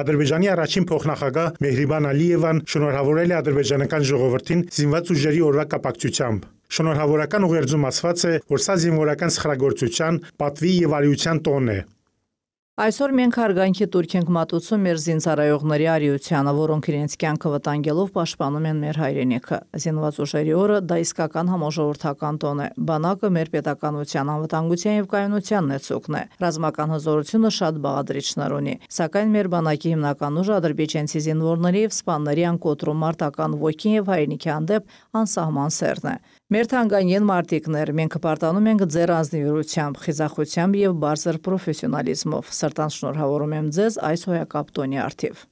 Ադրբեջանի առաջին փոխնախագահ Մեհրիբան Ալիևան շնորհավորել է ադրբեջանական ժողովրդին զինված ուժերի օրվա կապակցությամբ։ Շնորհավորական ուղերձում ասված է, որ սա զինվորական սխրագործության, պատվի եւ արիության տոն է։ Այսօր մենք հարգանքի տուրք ենք մատուցում մեր զինծարայողների արիությանը, որոնք իրենց կյանքը վտանգելով պաշտպանում են մեր հայրենիքը։ Զինված ուժերի օրը դա իսկական համաժողովրդական տոն է։ Բանակը մեր պետականության անվտանգության եւ կայունության ներծուկն է։ Ռազմական հզորությունը շատ բաղադրիչներ ունի, սակայն մեր բանակի հիմնական ուժը ադրբեջանցի զինվորների եւ սպաների անկոտրում մարտական ոգին եւ հայրենիքի հանդեպ անսահման սերն է։ Մեր թանգանյեն մարտիկներ, մենք պարտանում ենք ձեր ազնվիրությամբ, խիզախությամբ եւ բարձր պրոֆեսիոնալիզմով։ Սրտան շնորհավորում եմ ձեզ այս հոյակապտոնի արդիվ։